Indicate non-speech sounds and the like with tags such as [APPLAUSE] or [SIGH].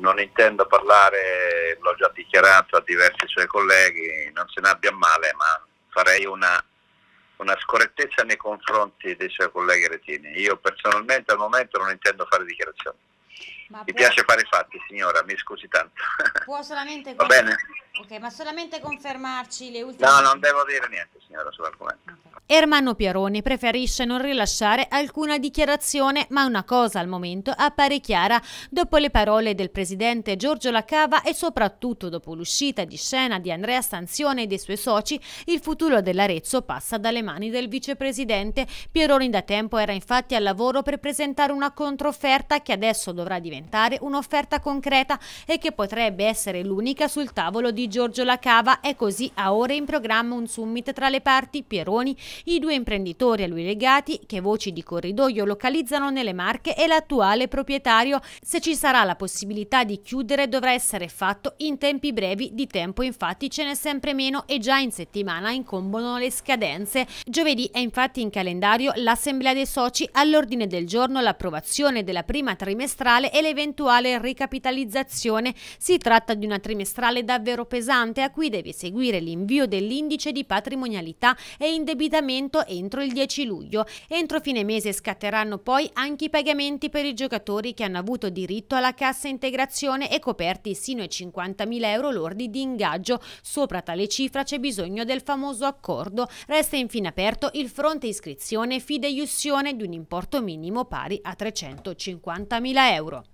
non intendo parlare, l'ho già dichiarato a diversi suoi colleghi, non se ne abbia male, ma farei una, una scorrettezza nei confronti dei suoi colleghi retini. Io personalmente al momento non intendo fare dichiarazioni. Ma Mi può... piace fare i fatti, signora, mi scusi tanto. [LAUGHS] Può solamente, [LAUGHS] Va bene? Okay, ma solamente confermarci le ultime... No, non devo dire niente, signora, sull'argomento. Okay. Ermanno Pieroni preferisce non rilasciare alcuna dichiarazione, ma una cosa al momento appare chiara dopo le parole del presidente Giorgio Lacava e soprattutto dopo l'uscita di scena di Andrea Stanzione e dei suoi soci, il futuro dell'Arezzo passa dalle mani del vicepresidente. Pieroni da tempo era infatti al lavoro per presentare una controfferta che adesso dovrà diventare un'offerta concreta e che potrebbe essere l'unica sul tavolo di Giorgio Lacava È così a ore in programma un summit tra le parti Pieroni i due imprenditori a lui legati che voci di corridoio localizzano nelle Marche e l'attuale proprietario. Se ci sarà la possibilità di chiudere dovrà essere fatto in tempi brevi, di tempo infatti ce n'è sempre meno e già in settimana incombono le scadenze. Giovedì è infatti in calendario l'assemblea dei soci all'ordine del giorno l'approvazione della prima trimestrale e l'eventuale ricapitalizzazione. Si tratta di una trimestrale davvero pesante a cui deve seguire l'invio dell'indice di patrimonialità e indebitamento pagamento entro il 10 luglio. Entro fine mese scatteranno poi anche i pagamenti per i giocatori che hanno avuto diritto alla cassa integrazione e coperti sino ai 50.000 euro lordi di ingaggio. Sopra tale cifra c'è bisogno del famoso accordo. Resta infine aperto il fronte iscrizione fideiussione di un importo minimo pari a 350.000 euro.